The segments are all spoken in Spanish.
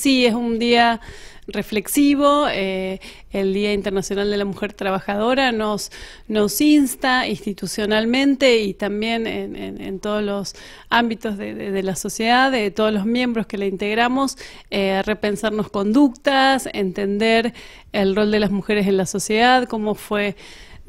Sí, es un día reflexivo. Eh, el Día Internacional de la Mujer Trabajadora nos, insta institucionalmente y también en, todos los ámbitos de, la sociedad, de todos los miembros que la integramos, eh, a repensarnos conductas, entender el rol de las mujeres en la sociedad, cómo fue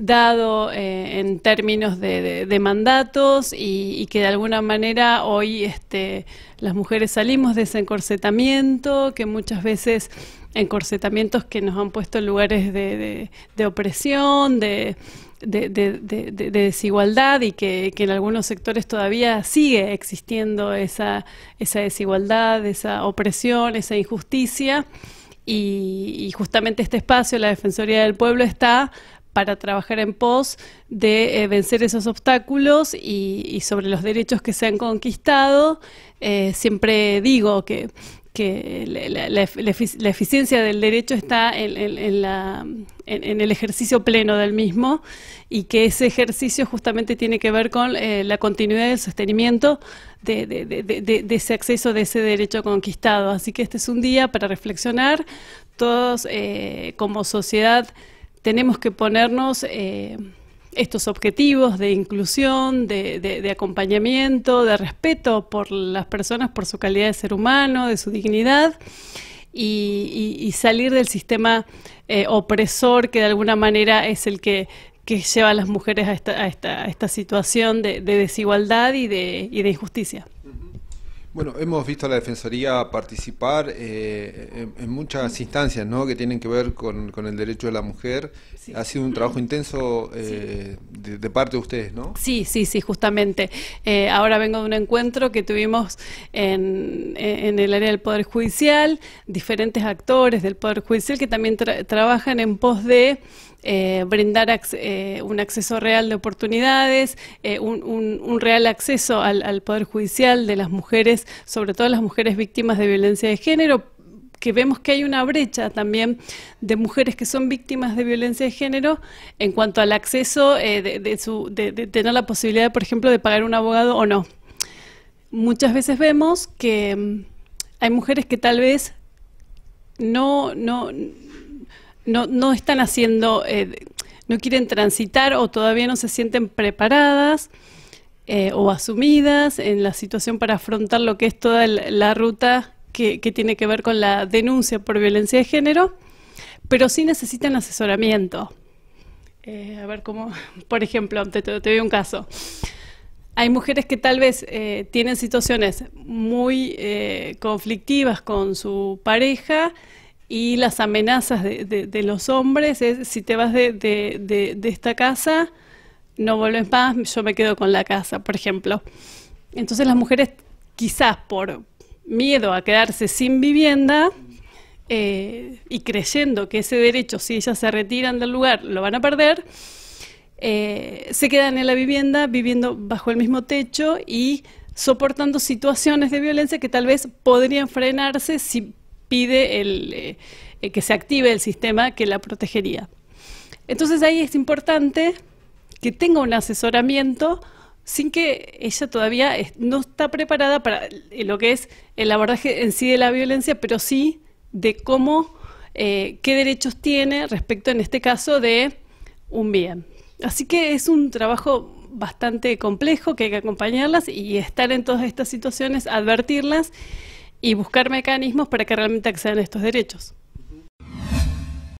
dado eh, en términos de, mandatos y, que de alguna manera hoy este, las mujeres salimos de ese encorsetamiento, que muchas veces encorsetamientos que nos han puesto en lugares de, opresión, de, desigualdad y que, en algunos sectores todavía sigue existiendo esa, desigualdad, esa opresión, esa injusticia. Y, y, justamente este espacio, la Defensoría del Pueblo, está para trabajar en pos de eh, vencer esos obstáculos y, sobre los derechos que se han conquistado. Eh, siempre digo que, la, eficiencia del derecho está en, el ejercicio pleno del mismo y que ese ejercicio justamente tiene que ver con eh, la continuidad y el sostenimiento de, ese acceso, de ese derecho conquistado. Así que este es un día para reflexionar todos como sociedad tenemos que ponernos eh, estos objetivos de inclusión, de, acompañamiento, de respeto por las personas, por su calidad de ser humano, de su dignidad. Y, salir del sistema eh, opresor que de alguna manera es el que lleva a las mujeres a esta, situación de, desigualdad y de injusticia. Bueno, hemos visto a la Defensoría participar eh, en, muchas instancias ¿no? que tienen que ver con, el derecho de la mujer. Ha sido un trabajo intenso eh, de, parte de ustedes, ¿no? Sí, sí, sí, justamente. Eh, ahora vengo de un encuentro que tuvimos en, en, el área del Poder Judicial, diferentes actores del Poder Judicial que también trabajan en pos de eh, brindar eh, un acceso real de oportunidades, eh, un, real acceso al, Poder Judicial de las mujeres, sobre todo las mujeres víctimas de violencia de género, que vemos que hay una brecha también de mujeres que son víctimas de violencia de género en cuanto al acceso de, su, de, tener la posibilidad, por ejemplo, de pagar un abogado o no. Muchas veces vemos que mm, hay mujeres que tal vez no, no, no, no están haciendo, eh, no quieren transitar o todavía no se sienten preparadas eh, o asumidas en la situación para afrontar lo que es toda la ruta que, tiene que ver con la denuncia por violencia de género, pero sí necesitan asesoramiento. Eh, a ver cómo, por ejemplo, te, te, doy un caso. Hay mujeres que tal vez tienen situaciones muy conflictivas con su pareja, y las amenazas de, los hombres es, si te vas de, esta casa, no vuelves más, yo me quedo con la casa, por ejemplo. Entonces las mujeres quizás por miedo a quedarse sin vivienda eh, y creyendo que ese derecho, si ellas se retiran del lugar, lo van a perder, eh, se quedan en la vivienda viviendo bajo el mismo techo y soportando situaciones de violencia que tal vez podrían frenarse si pide eh, que se active el sistema que la protegería. Entonces ahí es importante que tenga un asesoramiento sin que ella todavía no está preparada para eh, lo que es el abordaje en sí de la violencia, pero sí de cómo, eh, qué derechos tiene respecto en este caso de un bien. Así que es un trabajo bastante complejo que hay que acompañarlas y estar en todas estas situaciones, advertirlas y buscar mecanismos para que realmente accedan a estos derechos.